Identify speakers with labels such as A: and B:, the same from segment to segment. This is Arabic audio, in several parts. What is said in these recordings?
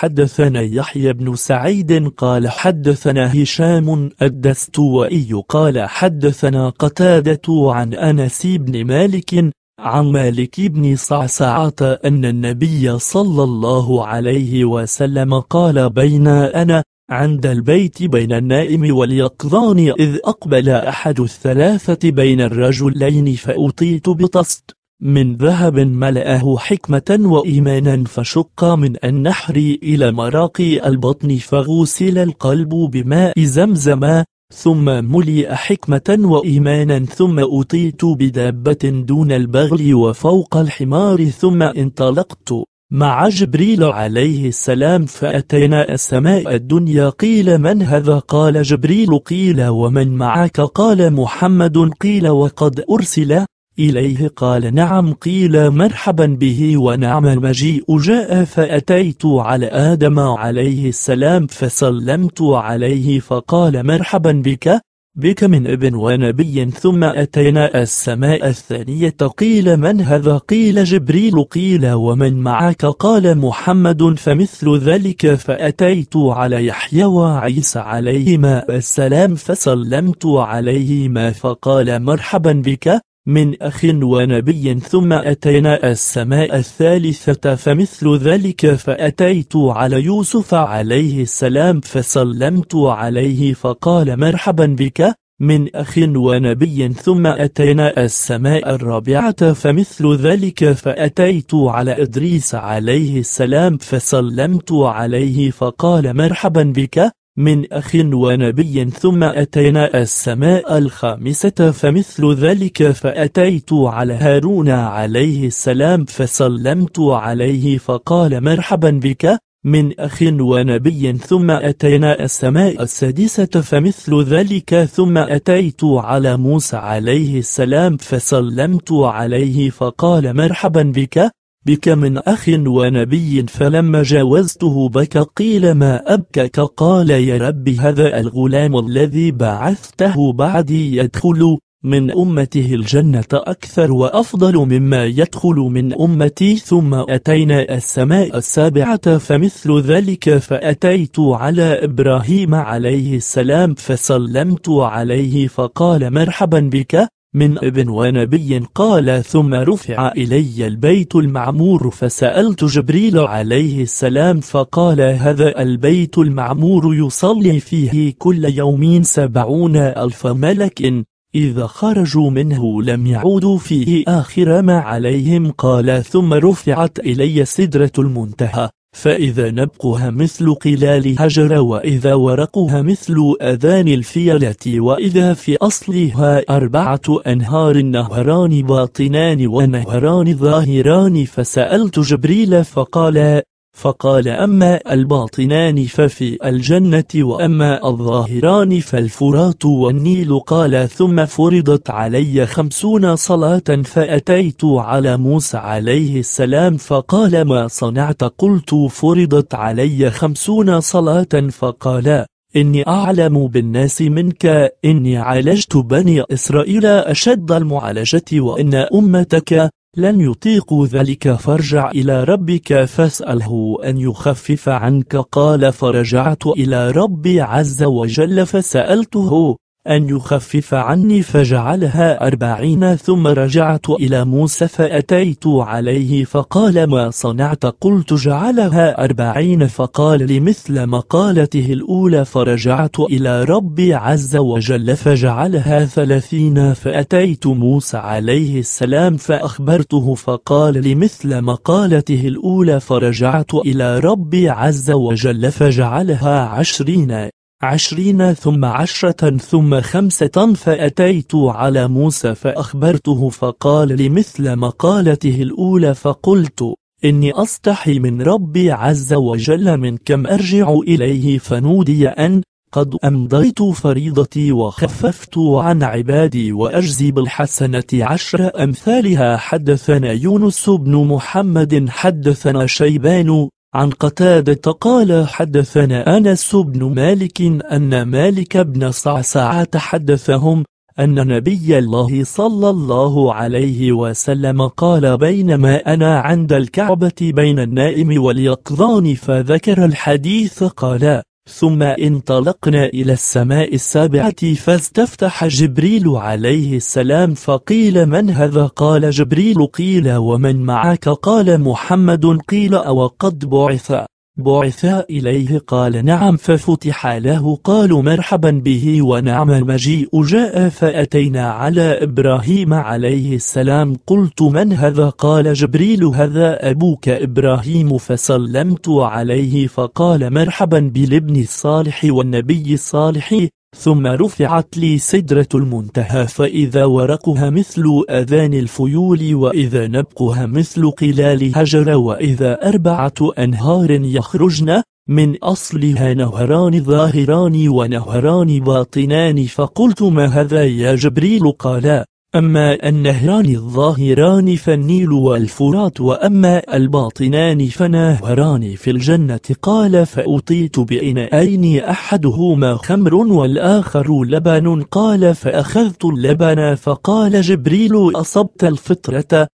A: حدثنا يحيى بن سعيد قال حدثنا هشام الدستوائي قال حدثنا قتادة عن أنس بن مالك عن مالك بن صعصعة أن النبي صلى الله عليه وسلم قال بين أنا عند البيت بين النائم واليقظان إذ أقبل أحد الثلاثة بين الرجلين فأطيت بطست من ذهب ملأه حكمة وإيمانا فشق من النحر إلى مراقي البطن فغسل القلب بماء زمزم ثم ملئ حكمة وإيمانا ثم أطيت بدابة دون البغل وفوق الحمار ثم انطلقت مع جبريل عليه السلام فأتينا السماء الدنيا قيل من هذا قال جبريل قيل ومن معك قال محمد قيل وقد أرسل إليه قال نعم قيل مرحبا به ونعم المجيء جاء فأتيت على آدم عليه السلام فسلمت عليه فقال مرحبا بك بك من ابن ونبي ثم أتينا السماء الثانية قيل من هذا قيل جبريل قيل ومن معك قال محمد فمثل ذلك فأتيت على يحيى وعيسى عليهما السلام فسلمت عليهما فقال مرحبا بك من أخ ونبي ثم أتينا السماء الثالثة فمثل ذلك فأتيت على يوسف عليه السلام فسلمت عليه فقال مرحبا بك من أخ ونبي ثم أتينا السماء الرابعة فمثل ذلك فأتيت على إدريس عليه السلام فسلمت عليه فقال مرحبا بك من أخ ونبي ثم أتينا السماء الخامسة فمثل ذلك فأتيت على هارون عليه السلام فسلمت عليه فقال مرحبا بك من أخ ونبي ثم أتينا السماء السادسة فمثل ذلك ثم أتيت على موسى عليه السلام فسلمت عليه فقال مرحبا بك بك من أخ ونبي فلما جاوزته بك قيل ما أبكك قال يا رب هذا الغلام الذي بعثته بعدي يدخل من أمته الجنة أكثر وأفضل مما يدخل من أمتي ثم أتينا السماء السابعة فمثل ذلك فأتيت على إبراهيم عليه السلام فسلمت عليه فقال مرحبا بك من ابن ونبي قال ثم رفع إلي البيت المعمور فسألت جبريل عليه السلام فقال هذا البيت المعمور يصلي فيه كل يوم سبعون ألف ملك إذا خرجوا منه لم يعودوا فيه آخر ما عليهم قال ثم رفعت إلي سدرة المنتهى فإذا نبقها مثل قلال هجر وإذا ورقها مثل أذان الفيلة وإذا في أصلها أربعة أنهار نهران باطنان ونهران ظاهران فسألت جبريل فقال فقال أما الباطنان ففي الجنة وأما الظاهران فالفرات والنيل قال ثم فرضت علي خمسون صلاة فأتيت على موسى عليه السلام فقال ما صنعت قلت فرضت علي خمسون صلاة فقال إني أعلم بالناس منك إني عالجت بني إسرائيل أشد المعالجة وإن أمتك لن يطيقوا ذلك فارجع إلى ربك فاسأله أن يخفف عنك قال فرجعت إلى ربي عز وجل فسألته أن يخفف عني فجعلها أربعين ثم رجعت إلى موسى فأتيت عليه فقال ما صنعت قلت جعلها أربعين فقال لمثل مقالته الأولى فرجعت إلى ربي عز وجل فجعلها ثلاثين فأتيت موسى عليه السلام فأخبرته فقال لمثل مقالته الأولى فرجعت إلى ربي عز وجل فجعلها عشرين عشرين ثم عشرة ثم خمسة فأتيت على موسى فأخبرته فقال لمثل مقالته الأولى فقلت إني أستحي من ربي عز وجل من كم أرجع إليه فنودي أن قد أمضيت فريضتي وخففت عن عبادي وأجزي بالحسنة عشر أمثالها حدثنا يونس بن محمد حدثنا شيبان عن قتادة قال حدثنا أنس بن مالك أن مالك بن صعصعة حدثهم أن نبي الله صلى الله عليه وسلم قال بينما أنا عند الكعبة بين النائم واليقظان فذكر الحديث قال ثم انطلقنا إلى السماء السابعة فاستفتح جبريل عليه السلام فقيل من هذا قال جبريل قيل ومن معك قال محمد قيل أوقد بعث بعث إليه قال نعم ففتح له قالوا مرحبا به ونعم المجيء جاء فأتينا على إبراهيم عليه السلام قلت من هذا قال جبريل هذا أبوك إبراهيم فسلمت عليه فقال مرحبا بالابن الصالح والنبي الصالح ثم رفعت لي سدرة المنتهى فإذا ورقها مثل أذان الفيول وإذا نبقها مثل قلال هجر وإذا أربعة أنهار يخرجن من أصلها نهران ظاهران ونهران باطنان فقلت ما هذا يا جبريل قال أما النهران الظاهران فالنيل والفرات وأما الباطنان فنهران في الجنة قال فأطيت بإنائين أحدهما خمر والآخر لبن قال فأخذت اللبن فقال جبريل أصبت الفطرة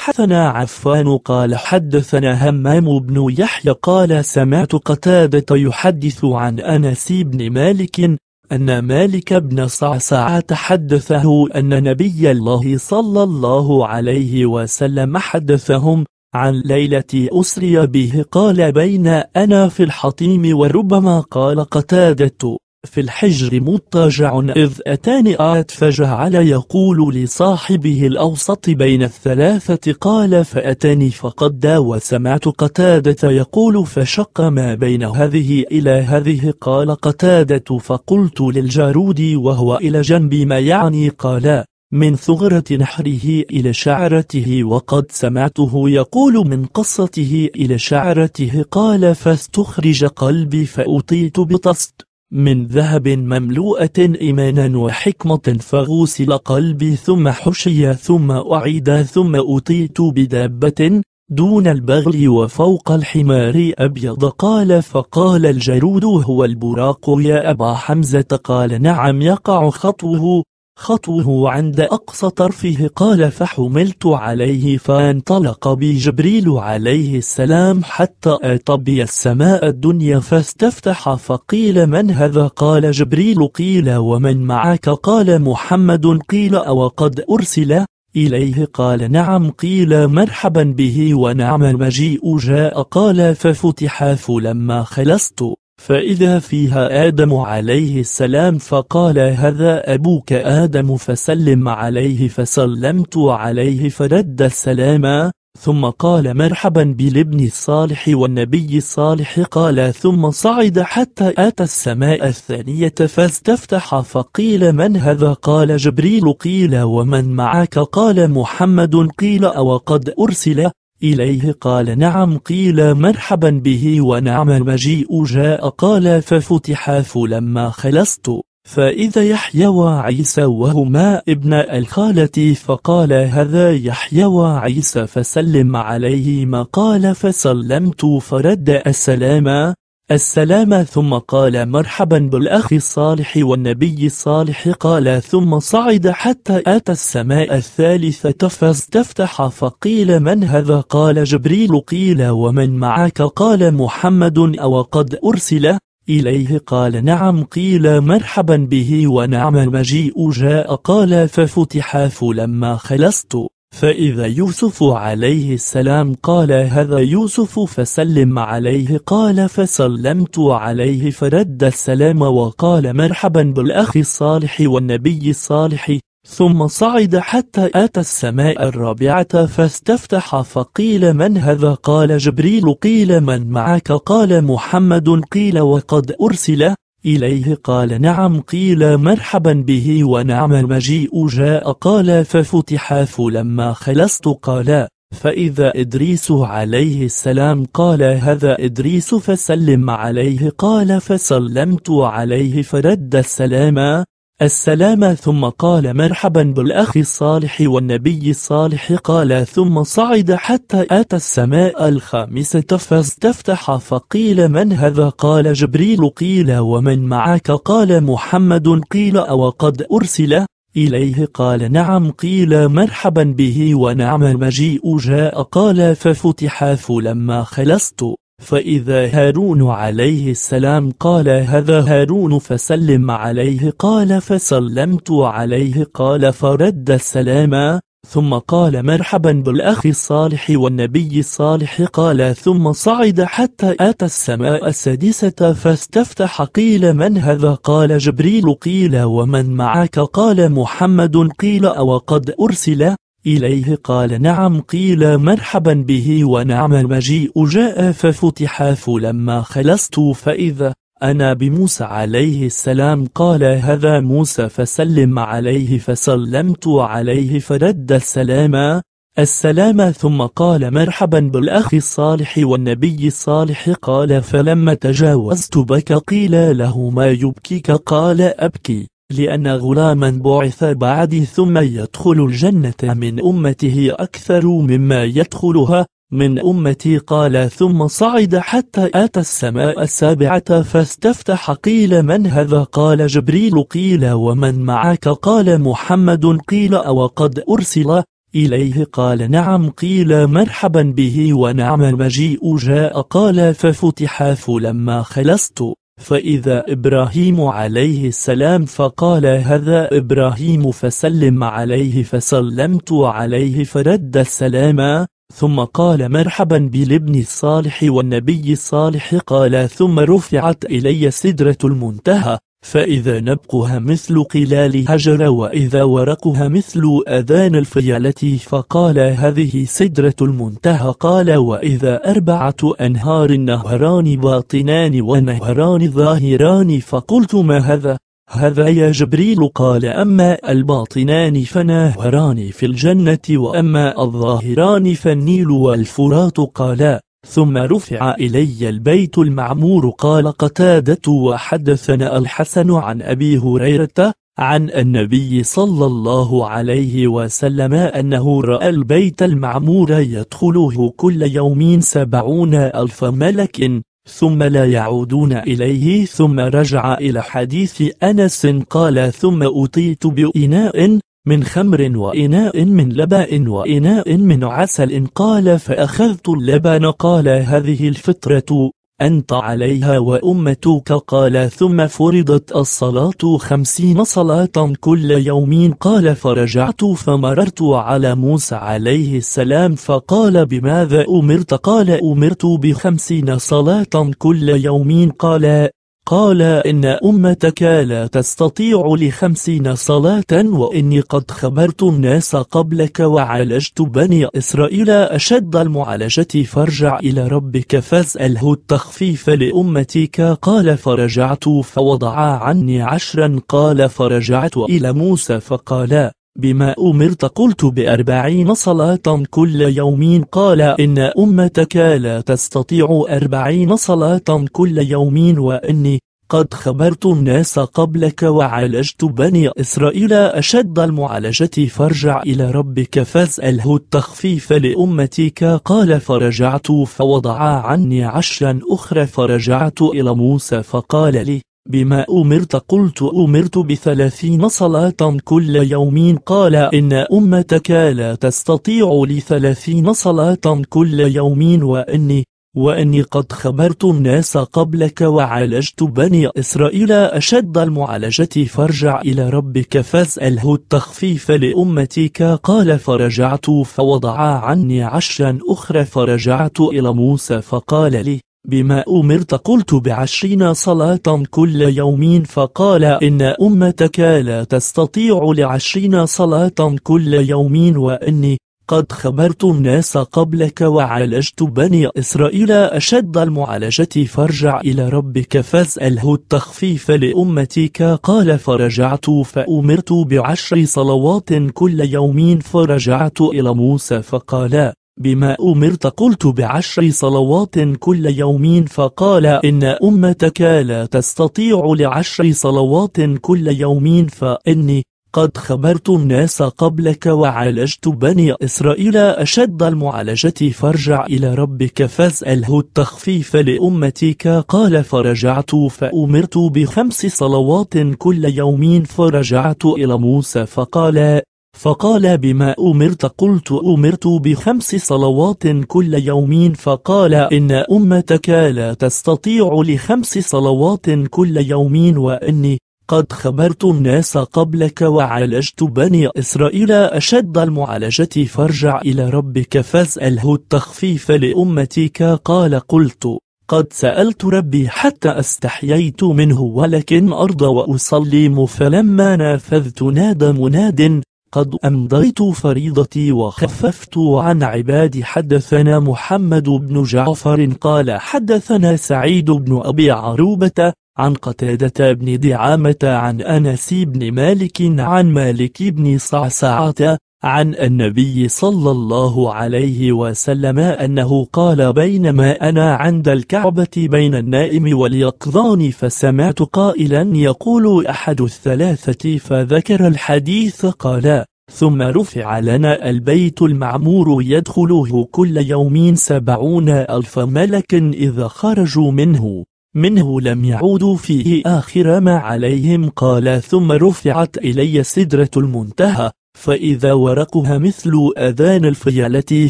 A: حدثنا عفان قال حدثنا همام بن يحيى قال سمعت قتادة يحدث عن أنس بن مالك أن مالك بن صعصع تحدثه أن نبي الله صلى الله عليه وسلم حدثهم عن ليلة أسري به قال بين أنا في الحطيم وربما قال قتادة في الحجر مضطجع إذ أتان آت فجعل يقول لصاحبه الأوسط بين الثلاثة قال فأتاني فقد وسمعت قتادة يقول فشق ما بين هذه إلى هذه قال قتادة فقلت للجارود وهو إلى جنبي ما يعني قال من ثغرة نحره إلى شعرته وقد سمعته يقول من قصته إلى شعرته قال فاستخرج قلبي فأطيت بطست من ذهب مملوءة إيمانا وحكمة فغوسل قلبي ثم حشي ثم أعيد ثم أطيت بدابة دون البغل وفوق الحمار أبيض قال فقال الجرود هو البراق يا أبا حمزة قال نعم يقع خطوه خطوه عند أقصى طرفه قال فحملت عليه فانطلق بي جبريل عليه السلام حتى أتى بي السماء الدنيا فاستفتح فقيل من هذا قال جبريل قيل ومن معك قال محمد قيل أوقد أرسل إليه قال نعم قيل مرحبا به ونعم المجيء جاء قال ففتح فلما خلصت فإذا فيها آدم عليه السلام فقال هذا أبوك آدم فسلم عليه فسلمت عليه فرد السلام ثم قال مرحبا بالابن الصالح والنبي الصالح قال ثم صعد حتى أتى السماء الثانية فاستفتح فقيل من هذا قال جبريل قيل ومن معك قال محمد قيل أوقد أرسل إليه قال نعم قيل مرحبا به ونعم المجيء جاء قال ففتح فلما خلصت فإذا يحيى وعيسى وهما ابن الخالة فقال هذا يحيى وعيسى فسلم عليهما قال فسلمت فرد السلام السلام ثم قال مرحبا بالأخ الصالح والنبي الصالح قال ثم صعد حتى أتى السماء الثالثة فاستفتح فقيل من هذا قال جبريل قيل ومن معك قال محمد أو قد أرسل إليه قال نعم قيل مرحبا به ونعم المجيء جاء قال ففتح فلما خلصت فإذا يوسف عليه السلام قال هذا يوسف فسلم عليه قال فسلمت عليه فرد السلام وقال مرحبا بالأخ الصالح والنبي الصالح ثم صعد حتى أتى السماء الرابعة فاستفتح فقيل من هذا قال جبريل قيل من معك قال محمد قيل وقد أرسل إليه قال نعم قيل مرحبا به ونعم المجيء جاء قال ففتح فلما خلصت قال فإذا إدريس عليه السلام قال هذا إدريس فسلم عليه قال فسلمت عليه فرد السلام السلام ثم قال مرحبا بالأخ الصالح والنبي الصالح قال ثم صعد حتى أتى السماء الخامسة فاستفتح فقيل من هذا قال جبريل قيل ومن معك قال محمد قيل أو قد أرسل إليه قال نعم قيل مرحبا به ونعم المجيء جاء قال ففتح فلما خلصت فإذا هارون عليه السلام قال هذا هارون فسلم عليه قال فسلمت عليه قال فرد السلام ثم قال مرحبا بالأخ الصالح والنبي الصالح قال ثم صعد حتى أتى السماء السادسة فاستفتح قيل من هذا قال جبريل قيل ومن معك قال محمد قيل أو قد أرسل إليه قال نعم قيل مرحبا به ونعم المجيء جاء ففتح فلما خلصت فإذا أنا بموسى عليه السلام قال هذا موسى فسلم عليه فسلمت عليه فرد السلام السلام ثم قال مرحبا بالأخ الصالح والنبي الصالح قال فلما تجاوزت بك قيل له ما يبكيك قال أبكي لأن غلاما بعث بعدي ثم يدخل الجنة من أمته أكثر مما يدخلها من أمتي قال ثم صعد حتى أتى السماء السابعة فاستفتح قيل من هذا قال جبريل قيل ومن معك قال محمد قيل أوقد أرسل إليه قال نعم قيل مرحبا به ونعم المجيء جاء قال ففتح فلما خلصت فإذا إبراهيم عليه السلام فقال هذا إبراهيم فسلم عليه فسلمت عليه فرد السلام ثم قال مرحبا بالابن الصالح والنبي الصالح قال ثم رفعت إلي سدرة المنتهى فإذا نبقها مثل قلال هجر وإذا ورقها مثل أذان الفيلة فقال هذه سدرة المنتهى قال وإذا أربعة أنهار نهران باطنان ونهران ظاهران فقلت ما هذا هذا يا جبريل قال أما الباطنان فنهران في الجنة وأما الظاهران فالنيل والفرات قالا ثم رفع إلي البيت المعمور قال قتادة وحدثنا الحسن عن أبي هريرة عن النبي صلى الله عليه وسلم أنه رأى البيت المعمور يدخله كل يوم سبعون ألف ملك ثم لا يعودون إليه ثم رجع إلى حديث أنس قال ثم أطيت بإناء من خمر وإناء من لباء وإناء من عسل قال فأخذت اللبن قال هذه الفطرة أنت عليها وأمتك قال ثم فرضت الصلاة خمسين صلاة كل يوم قال فرجعت فمررت على موسى عليه السلام فقال بماذا أمرت قال أمرت بخمسين صلاة كل يوم قال قال إن أمتك لا تستطيع لخمسين صلاة وإني قد خبرت الناس قبلك وعالجت بني إسرائيل أشد المعالجة فارجع إلى ربك فاسأله التخفيف لأمتك قال فرجعت فوضع عني عشرا قال فرجعت إلى موسى فقال بما أمرت قلت بأربعين صلاة كل يوم قال إن أمتك لا تستطيع أربعين صلاة كل يوم وإني قد خبرت الناس قبلك وعالجت بني إسرائيل أشد المعالجة فارجع إلى ربك فاسأله التخفيف لأمتك قال فرجعت فوضع عني عشرا أخرى فرجعت إلى موسى فقال لي بما أمرت قلت أمرت بثلاثين صلاة كل يوم قال إن أمتك لا تستطيع لثلاثين صلاة كل يوم وإني وأني قد خبرت الناس قبلك وعالجت بني إسرائيل أشد المعالجة فارجع إلى ربك فاسأله التخفيف لأمتك قال فرجعت فوضع عني عشرا أخرى فرجعت إلى موسى فقال لي بما أمرت قلت بعشرين صلاة كل يوم فقال إن أمتك لا تستطيع لعشرين صلاة كل يوم وإني قد خبرت الناس قبلك وعالجت بني إسرائيل أشد المعالجة فارجع إلى ربك فاسأله التخفيف لأمتك قال فرجعت فأمرت بعشر صلوات كل يوم فرجعت إلى موسى فقال بما أمرت قلت بعشر صلوات كل يوم فقال إن أمتك لا تستطيع لعشر صلوات كل يوم فإني قد خبرت الناس قبلك وعالجت بني إسرائيل أشد المعالجة فارجع إلى ربك فاسأله التخفيف لأمتك قال فرجعت فأمرت بخمس صلوات كل يوم فرجعت إلى موسى فقال فقال بما أمرت قلت أمرت بخمس صلوات كل يوم فقال إن أمتك لا تستطيع لخمس صلوات كل يوم وإني قد خبرت الناس قبلك وعالجت بني إسرائيل أشد المعالجة فارجع إلى ربك فاسأله التخفيف لأمتك قال قلت قد سألت ربي حتى استحييت منه ولكن أرضى وأصلي فلما نافذت نادى مناد قد أمضيت فريضتي وخففت عن عبادي حدثنا محمد بن جعفر قال حدثنا سعيد بن أبي عروبة عن قتادة بن دعامة عن أنس بن مالك عن مالك بن صعصعة عن النبي صلى الله عليه وسلم أنه قال بينما أنا عند الكعبة بين النائم واليقظان فسمعت قائلا يقول أحد الثلاثة فذكر الحديث قال ثم رفع لنا البيت المعمور يدخله كل يوم سبعون ألف ملك إذا خرجوا منه منه لم يعودوا فيه آخر ما عليهم قال ثم رفعت إلي سدرة المنتهى فإذا ورقها مثل أذان الفيلة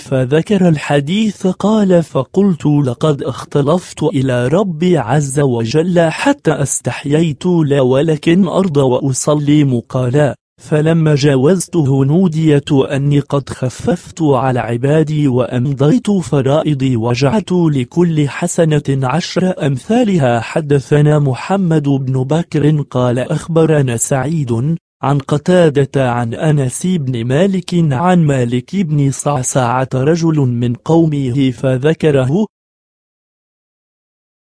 A: فذكر الحديث قال فقلت لقد اختلفت إلى ربي عز وجل حتى استحييت لا ولكن أرضى وأصلي مقالا فلما جاوزته نوديت أني قد خففت على عبادي وأمضيت فرائضي وجعت لكل حسنة عشر أمثالها حدثنا محمد بن بكر قال أخبرنا سعيد عن قتادة عن أنس بن مالك عن مالك بن صعصعة رجل من قومه فذكره